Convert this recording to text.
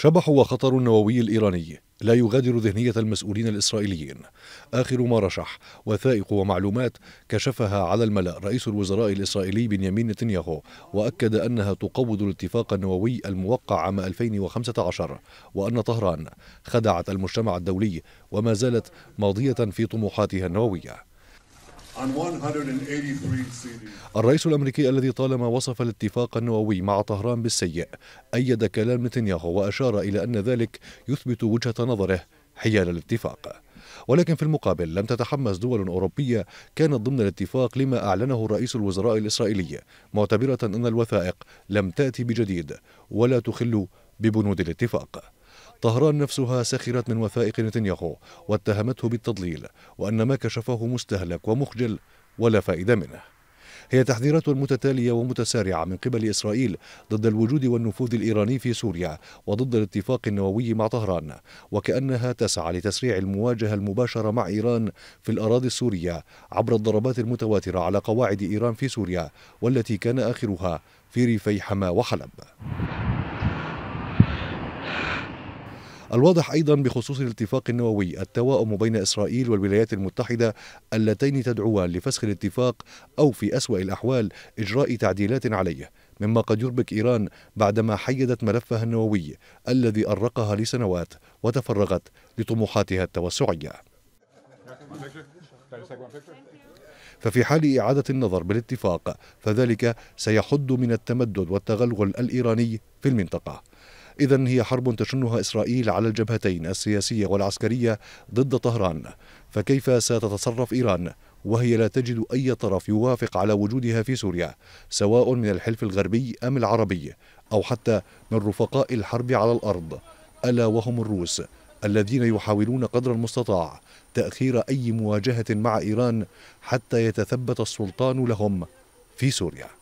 شبح وخطر النووي الإيراني لا يغادر ذهنية المسؤولين الإسرائيليين آخر ما رشح وثائق ومعلومات كشفها على الملأ رئيس الوزراء الإسرائيلي بنيامين نتنياهو وأكد أنها تقوض الاتفاق النووي الموقع عام 2015 وأن طهران خدعت المجتمع الدولي وما زالت ماضية في طموحاتها النووية الرئيس الأمريكي الذي طالما وصف الاتفاق النووي مع طهران بالسيء أيد كلام نتنياهو وأشار إلى أن ذلك يثبت وجهة نظره حيال الاتفاق ولكن في المقابل لم تتحمس دول أوروبية كانت ضمن الاتفاق لما أعلنه رئيس الوزراء الإسرائيلي معتبرة أن الوثائق لم تأتي بجديد ولا تخل ببنود الاتفاق طهران نفسها سخرت من وثائق نتنياهو واتهمته بالتضليل وأن ما كشفه مستهلك ومخجل ولا فائدة منه هي تحذيرات متتالية ومتسارعة من قبل إسرائيل ضد الوجود والنفوذ الإيراني في سوريا وضد الاتفاق النووي مع طهران وكأنها تسعى لتسريع المواجهة المباشرة مع إيران في الأراضي السورية عبر الضربات المتواترة على قواعد إيران في سوريا والتي كان آخرها في ريفي حما وحلب الواضح أيضا بخصوص الاتفاق النووي التوائم بين إسرائيل والولايات المتحدة اللتين تدعوان لفسخ الاتفاق أو في أسوأ الأحوال إجراء تعديلات عليه مما قد يربك إيران بعدما حيدت ملفها النووي الذي أرقها لسنوات وتفرغت لطموحاتها التوسعية ففي حال إعادة النظر بالاتفاق فذلك سيحد من التمدد والتغلغل الإيراني في المنطقة إذا هي حرب تشنها إسرائيل على الجبهتين السياسية والعسكرية ضد طهران فكيف ستتصرف إيران وهي لا تجد أي طرف يوافق على وجودها في سوريا سواء من الحلف الغربي أم العربي أو حتى من رفقاء الحرب على الأرض ألا وهم الروس الذين يحاولون قدر المستطاع تأخير أي مواجهة مع إيران حتى يتثبت السلطان لهم في سوريا